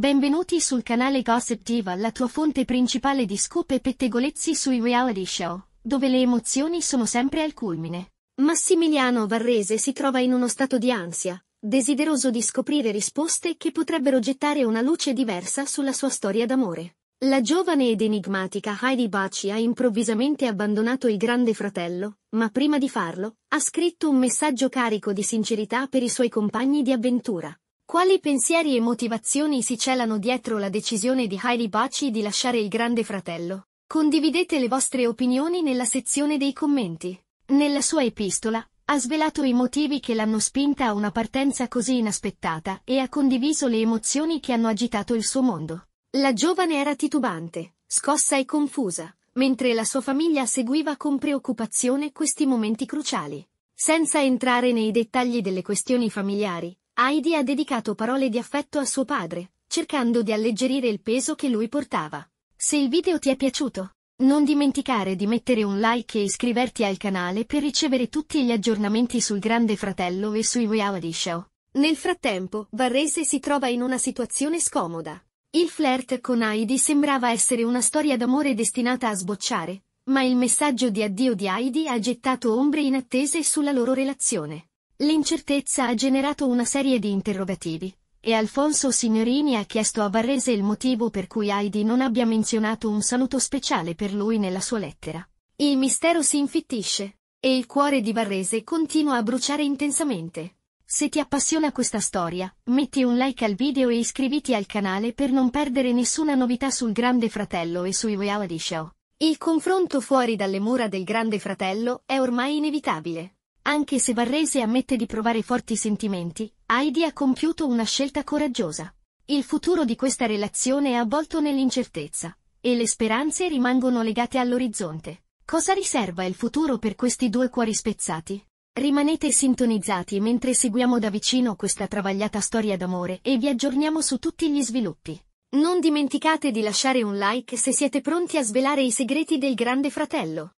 Benvenuti sul canale Gossip Diva, la tua fonte principale di scoop e pettegolezzi sui reality show, dove le emozioni sono sempre al culmine. Massimiliano Varrese si trova in uno stato di ansia, desideroso di scoprire risposte che potrebbero gettare una luce diversa sulla sua storia d'amore. La giovane ed enigmatica Heidi Baci ha improvvisamente abbandonato il grande fratello, ma prima di farlo, ha scritto un messaggio carico di sincerità per i suoi compagni di avventura. Quali pensieri e motivazioni si celano dietro la decisione di Heidi Baci di lasciare il Grande Fratello? Condividete le vostre opinioni nella sezione dei commenti. Nella sua epistola, ha svelato i motivi che l'hanno spinta a una partenza così inaspettata e ha condiviso le emozioni che hanno agitato il suo mondo. La giovane era titubante, scossa e confusa, mentre la sua famiglia seguiva con preoccupazione questi momenti cruciali. Senza entrare nei dettagli delle questioni familiari, Heidi ha dedicato parole di affetto a suo padre, cercando di alleggerire il peso che lui portava. Se il video ti è piaciuto, non dimenticare di mettere un like e iscriverti al canale per ricevere tutti gli aggiornamenti sul Grande Fratello e sui reality show. Nel frattempo, Varese si trova in una situazione scomoda. Il flirt con Heidi sembrava essere una storia d'amore destinata a sbocciare, ma il messaggio di addio di Heidi ha gettato ombre inattese sulla loro relazione. L'incertezza ha generato una serie di interrogativi, e Alfonso Signorini ha chiesto a Barrese il motivo per cui Heidi non abbia menzionato un saluto speciale per lui nella sua lettera. Il mistero si infittisce, e il cuore di Barrese continua a bruciare intensamente. Se ti appassiona questa storia, metti un like al video e iscriviti al canale per non perdere nessuna novità sul Grande Fratello e sui reality show. Il confronto fuori dalle mura del Grande Fratello è ormai inevitabile. Anche se Barrese ammette di provare forti sentimenti, Heidi ha compiuto una scelta coraggiosa. Il futuro di questa relazione è avvolto nell'incertezza, e le speranze rimangono legate all'orizzonte. Cosa riserva il futuro per questi due cuori spezzati? Rimanete sintonizzati mentre seguiamo da vicino questa travagliata storia d'amore e vi aggiorniamo su tutti gli sviluppi. Non dimenticate di lasciare un like se siete pronti a svelare i segreti del Grande Fratello.